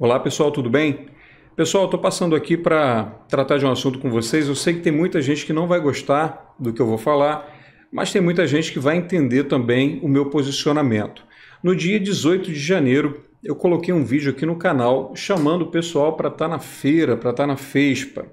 Olá pessoal, tudo bem? Pessoal, estou passando aqui para tratar de um assunto com vocês. Eu sei que tem muita gente que não vai gostar do que eu vou falar, mas tem muita gente que vai entender também o meu posicionamento. No dia 18 de janeiro, eu coloquei um vídeo aqui no canal chamando o pessoal para estar tá na feira, para estar tá na FESPA.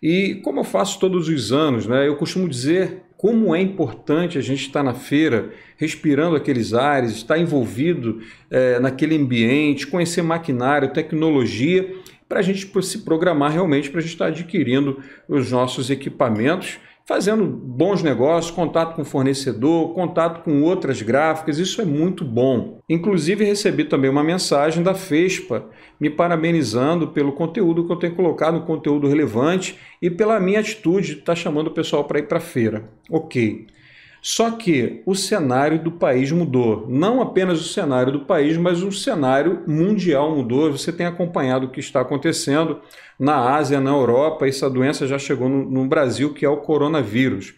E como eu faço todos os anos, né, eu costumo dizer como é importante a gente estar na feira, respirando aqueles ares, estar envolvido é, naquele ambiente, conhecer maquinário, tecnologia, para a gente se programar realmente para a gente estar adquirindo os nossos equipamentos fazendo bons negócios, contato com fornecedor, contato com outras gráficas, isso é muito bom. Inclusive recebi também uma mensagem da FESPA me parabenizando pelo conteúdo que eu tenho colocado, um conteúdo relevante e pela minha atitude de estar tá chamando o pessoal para ir para a feira. OK. Só que o cenário do país mudou. Não apenas o cenário do país, mas o cenário mundial mudou. Você tem acompanhado o que está acontecendo na Ásia, na Europa. Essa doença já chegou no, no Brasil, que é o coronavírus.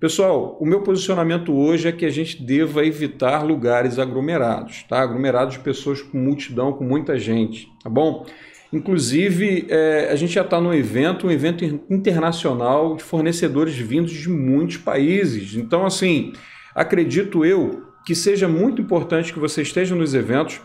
Pessoal, o meu posicionamento hoje é que a gente deva evitar lugares aglomerados, tá? Aglomerados de pessoas com multidão, com muita gente, tá bom? Inclusive, é, a gente já está num evento, um evento internacional de fornecedores vindos de muitos países. Então, assim, acredito eu que seja muito importante que você esteja nos eventos.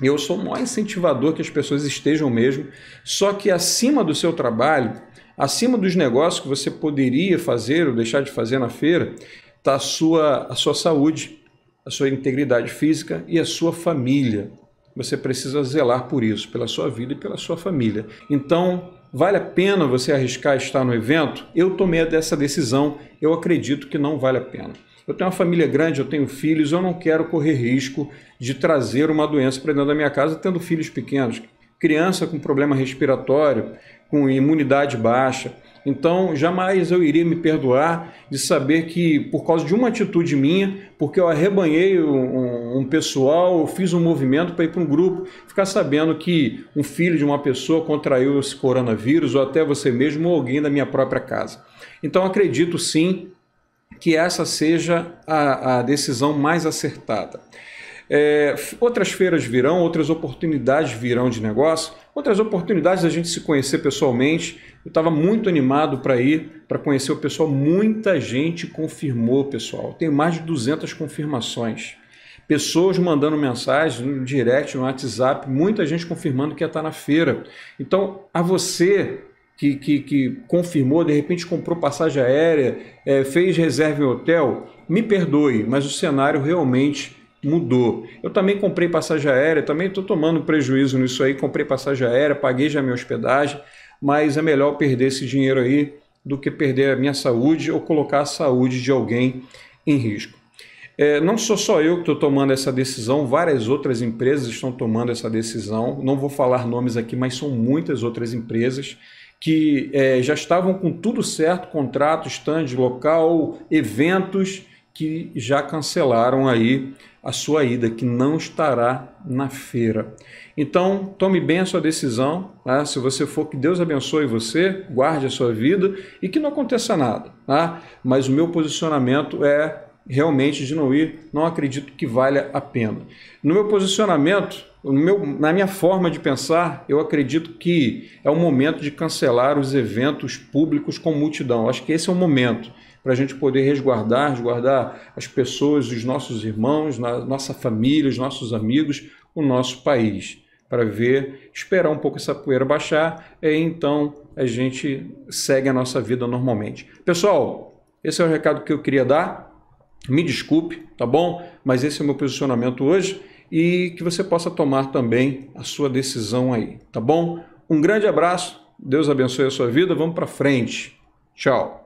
Eu sou o maior incentivador que as pessoas estejam mesmo. Só que acima do seu trabalho, acima dos negócios que você poderia fazer ou deixar de fazer na feira, está a sua, a sua saúde, a sua integridade física e a sua família você precisa zelar por isso, pela sua vida e pela sua família. Então, vale a pena você arriscar estar no evento? Eu tomei essa decisão, eu acredito que não vale a pena. Eu tenho uma família grande, eu tenho filhos, eu não quero correr risco de trazer uma doença para dentro da minha casa tendo filhos pequenos. Criança com problema respiratório, com imunidade baixa. Então, jamais eu iria me perdoar de saber que, por causa de uma atitude minha, porque eu arrebanhei um, um pessoal, eu fiz um movimento para ir para um grupo, ficar sabendo que um filho de uma pessoa contraiu esse coronavírus, ou até você mesmo, ou alguém da minha própria casa. Então, acredito sim que essa seja a, a decisão mais acertada. É, outras feiras virão, outras oportunidades virão de negócio, outras oportunidades da gente se conhecer pessoalmente, eu estava muito animado para ir, para conhecer o pessoal. Muita gente confirmou, pessoal. Tem mais de 200 confirmações. Pessoas mandando mensagens no direct, no WhatsApp, muita gente confirmando que ia estar na feira. Então, a você que, que, que confirmou, de repente comprou passagem aérea, é, fez reserva em hotel, me perdoe, mas o cenário realmente mudou. Eu também comprei passagem aérea, também estou tomando prejuízo nisso aí, comprei passagem aérea, paguei já minha hospedagem, mas é melhor perder esse dinheiro aí do que perder a minha saúde ou colocar a saúde de alguém em risco. É, não sou só eu que estou tomando essa decisão, várias outras empresas estão tomando essa decisão. Não vou falar nomes aqui, mas são muitas outras empresas que é, já estavam com tudo certo contrato, stand, local, eventos que já cancelaram aí a sua ida, que não estará na feira. Então, tome bem a sua decisão. Né? Se você for, que Deus abençoe você, guarde a sua vida e que não aconteça nada. Tá? Mas o meu posicionamento é realmente de não ir, não acredito que valha a pena. No meu posicionamento, no meu, na minha forma de pensar, eu acredito que é o momento de cancelar os eventos públicos com multidão. Acho que esse é o momento para a gente poder resguardar, resguardar as pessoas, os nossos irmãos, nossa família, os nossos amigos, o nosso país. Para ver, esperar um pouco essa poeira baixar e então a gente segue a nossa vida normalmente. Pessoal, esse é o recado que eu queria dar. Me desculpe, tá bom? Mas esse é o meu posicionamento hoje e que você possa tomar também a sua decisão aí, tá bom? Um grande abraço, Deus abençoe a sua vida, vamos para frente. Tchau.